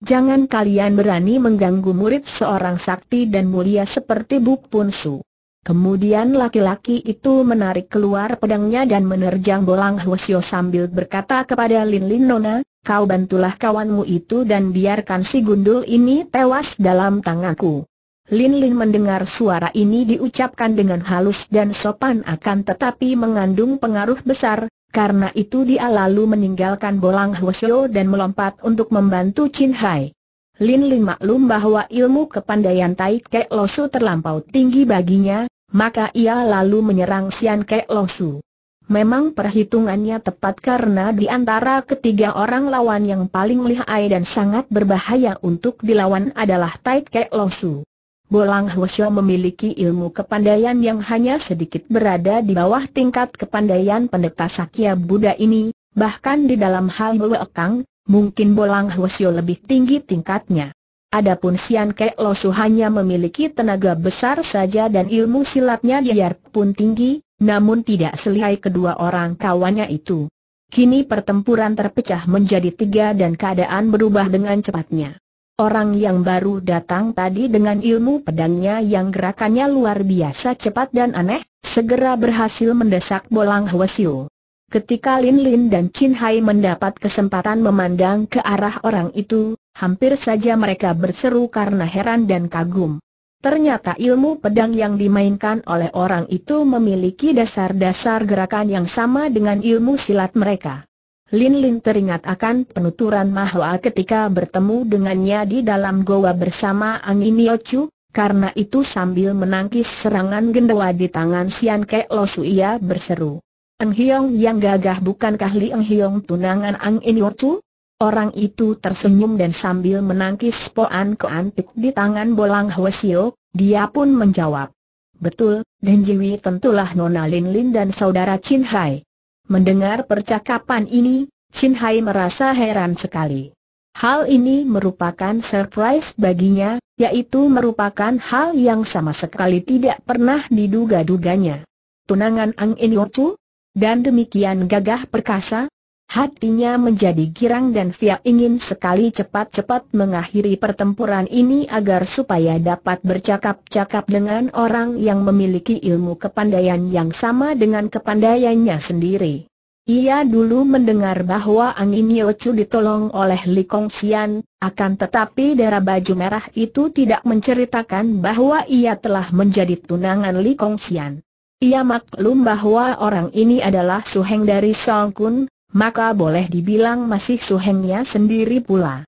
Jangan kalian berani mengganggu murid seorang sakti dan mulia seperti Buk Punsu. Kemudian laki-laki itu menarik keluar pedangnya dan menerjang bolang Hwasyo sambil berkata kepada Lin Lin Nona, kau bantulah kawanmu itu dan biarkan si gundul ini tewas dalam tanganku. Lin Lin mendengar suara ini diucapkan dengan halus dan sopan akan tetapi mengandung pengaruh besar, karena itu dia lalu meninggalkan bolang Hwasyo dan melompat untuk membantu Chin Hai. Lin Lin maklum bahwa ilmu kepandaian Tai Kek Losu terlampau tinggi baginya, maka ia lalu menyerang Sian Kek Long Su. Memang perhitungannya tepat karena di antara ketiga orang lawan yang paling lihai dan sangat berbahaya untuk dilawan adalah Tai Kek Long Su. Bolang Hwasyo memiliki ilmu kepandaian yang hanya sedikit berada di bawah tingkat kepandaian pendeta Sakya Buddha ini, bahkan di dalam hal Wekang, mungkin Bolang Hwasyo lebih tinggi tingkatnya. Adapun Sian Kek Losu hanya memiliki tenaga besar saja dan ilmu silatnya pun tinggi, namun tidak selihai kedua orang kawannya itu. Kini pertempuran terpecah menjadi tiga dan keadaan berubah dengan cepatnya. Orang yang baru datang tadi dengan ilmu pedangnya yang gerakannya luar biasa cepat dan aneh, segera berhasil mendesak Bolang Hwasio. Ketika Lin Lin dan Chin Hai mendapat kesempatan memandang ke arah orang itu, hampir saja mereka berseru karena heran dan kagum. Ternyata ilmu pedang yang dimainkan oleh orang itu memiliki dasar-dasar gerakan yang sama dengan ilmu silat mereka. Lin Lin teringat akan penuturan Mahua ketika bertemu dengannya di dalam goa bersama Angin Yochu, karena itu sambil menangkis serangan gendawa di tangan Sian Lo Losu ia berseru. Eng Hiong yang gagah bukankah Li Eng Hiong tunangan Angin Yochu? Orang itu tersenyum dan sambil menangkis poan keantik di tangan bolang Hwasio, dia pun menjawab. Betul, dan Jiwi tentulah Nona Lin Lin dan saudara Chin Hai. Mendengar percakapan ini, Chin Hai merasa heran sekali. Hal ini merupakan surprise baginya, yaitu merupakan hal yang sama sekali tidak pernah diduga-duganya. Tunangan Ang In Chu? Dan demikian gagah perkasa, Hatinya menjadi girang dan Fia ingin sekali cepat-cepat mengakhiri pertempuran ini agar supaya dapat bercakap-cakap dengan orang yang memiliki ilmu kepandaian yang sama dengan kepandaiannya sendiri. Ia dulu mendengar bahwa Angin Yocu ditolong oleh Li Kong Xian, akan tetapi darah baju merah itu tidak menceritakan bahwa ia telah menjadi tunangan Li Kong Xian. Ia maklum bahwa orang ini adalah suheng dari Song Kun, maka boleh dibilang masih suhengnya sendiri pula.